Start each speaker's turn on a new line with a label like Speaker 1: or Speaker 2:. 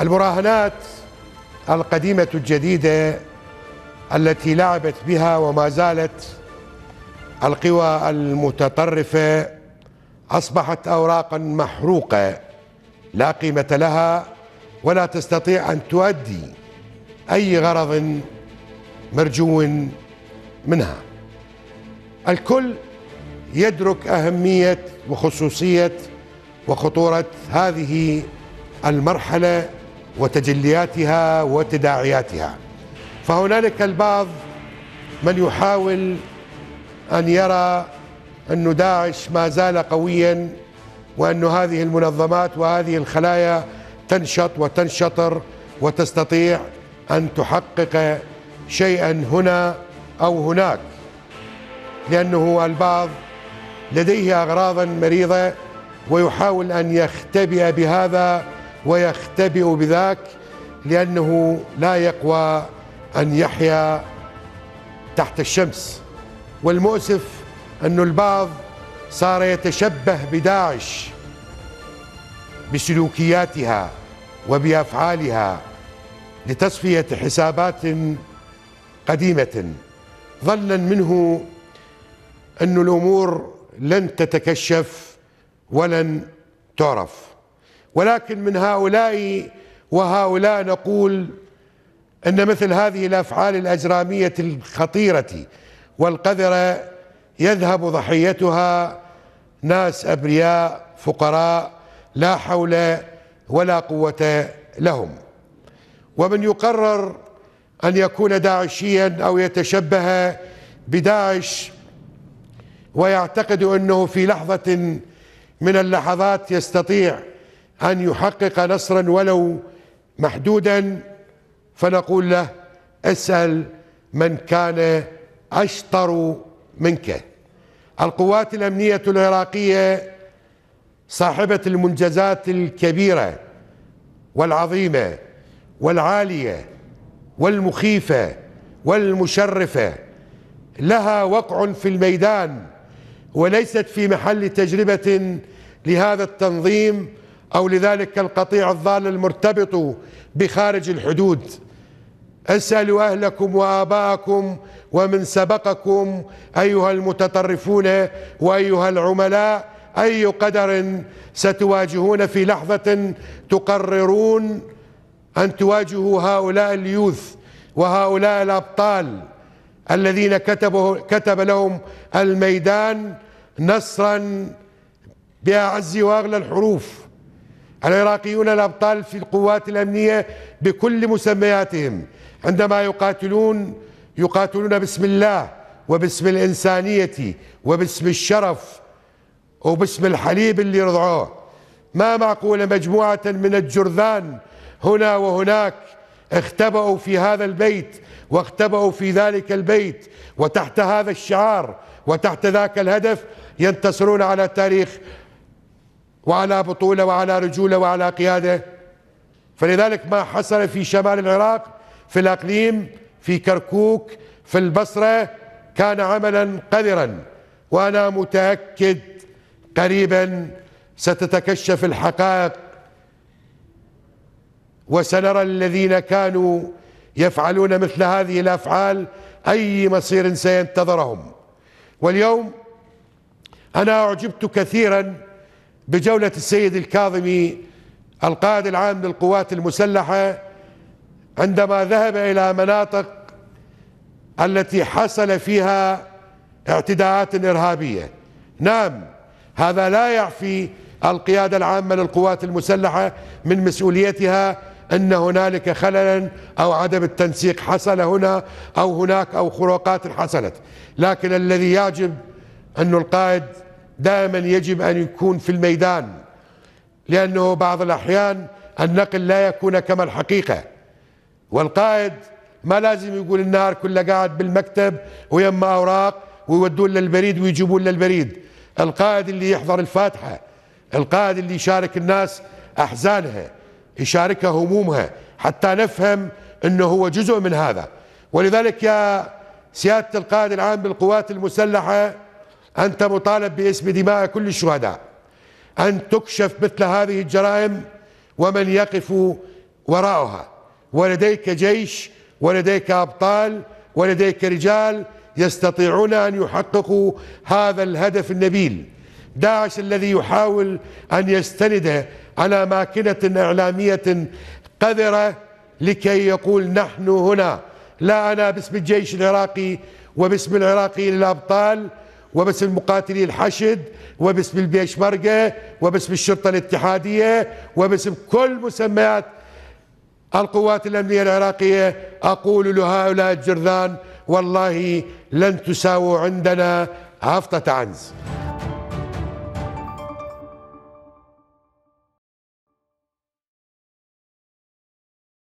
Speaker 1: المراهنات القديمة الجديدة التي لعبت بها وما زالت القوى المتطرفة أصبحت أوراقا محروقة لا قيمة لها ولا تستطيع أن تؤدي أي غرض مرجو منها الكل يدرك أهمية وخصوصية وخطورة هذه المرحلة وتجلياتها وتداعياتها فهنالك البعض من يحاول أن يرى أن داعش ما زال قويا وأن هذه المنظمات وهذه الخلايا تنشط وتنشطر وتستطيع أن تحقق شيئا هنا أو هناك لأنه البعض لديه أغراضا مريضة ويحاول أن يختبئ بهذا ويختبئ بذاك لأنه لا يقوى أن يحيا تحت الشمس والمؤسف أن البعض صار يتشبه بداعش بسلوكياتها وبأفعالها لتصفية حسابات قديمة ظنا منه أن الأمور لن تتكشف ولن تعرف ولكن من هؤلاء وهؤلاء نقول أن مثل هذه الأفعال الأجرامية الخطيرة والقذرة يذهب ضحيتها ناس أبرياء فقراء لا حول ولا قوة لهم ومن يقرر أن يكون داعشيا أو يتشبه بداعش ويعتقد أنه في لحظة من اللحظات يستطيع أن يحقق نصرا ولو محدودا فنقول له اسأل من كان أشطر منك القوات الأمنية العراقية صاحبة المنجزات الكبيرة والعظيمة والعالية والمخيفة والمشرفة لها وقع في الميدان وليست في محل تجربة لهذا التنظيم أو لذلك القطيع الضال المرتبط بخارج الحدود اسألوا أهلكم وآباءكم ومن سبقكم أيها المتطرفون وأيها العملاء أي قدر ستواجهون في لحظة تقررون أن تواجهوا هؤلاء اليوث وهؤلاء الأبطال الذين كتبه كتب لهم الميدان نصرا بأعز وأغلى الحروف العراقيون الأبطال في القوات الأمنية بكل مسمياتهم عندما يقاتلون يقاتلون باسم الله وباسم الإنسانية وباسم الشرف وباسم الحليب اللي رضعوه ما معقول مجموعة من الجرذان هنا وهناك اختبأوا في هذا البيت واختبأوا في ذلك البيت وتحت هذا الشعار وتحت ذاك الهدف ينتصرون على تاريخ وعلى بطولة وعلى رجولة وعلى قيادة فلذلك ما حصل في شمال العراق في الأقليم في كركوك في البصرة كان عملا قذرا وأنا متأكد قريبا ستتكشف الحقائق وسنرى الذين كانوا يفعلون مثل هذه الأفعال أي مصير سينتظرهم واليوم أنا أعجبت كثيراً بجولة السيد الكاظمي القائد العام للقوات المسلحة عندما ذهب إلى مناطق التي حصل فيها اعتداءات إرهابية نعم هذا لا يعفي القيادة العامة للقوات المسلحة من مسؤوليتها أن هنالك خللا أو عدم التنسيق حصل هنا أو هناك أو خروقات حصلت لكن الذي يجب أن القائد دائما يجب أن يكون في الميدان لأنه بعض الأحيان النقل لا يكون كما الحقيقة والقائد ما لازم يقول النار كله قاعد بالمكتب ويما أوراق ويودون للبريد ويجيبون للبريد القائد اللي يحضر الفاتحة القائد اللي يشارك الناس أحزانها يشاركها همومها حتى نفهم أنه هو جزء من هذا ولذلك يا سيادة القائد العام بالقوات المسلحة أنت مطالب باسم دماء كل الشهداء أن تكشف مثل هذه الجرائم ومن يقف وراءها ولديك جيش ولديك أبطال ولديك رجال يستطيعون أن يحققوا هذا الهدف النبيل داعش الذي يحاول أن يستند على ماكنة إعلامية قذرة لكي يقول نحن هنا لا أنا باسم الجيش العراقي وباسم العراقي للأبطال وباسم مقاتلي الحشد وباسم البيشمركة وباسم الشرطة الاتحادية وباسم كل مسميات القوات الأمنية العراقية أقول لهؤلاء الجرذان والله لن تساووا عندنا هفطة عنز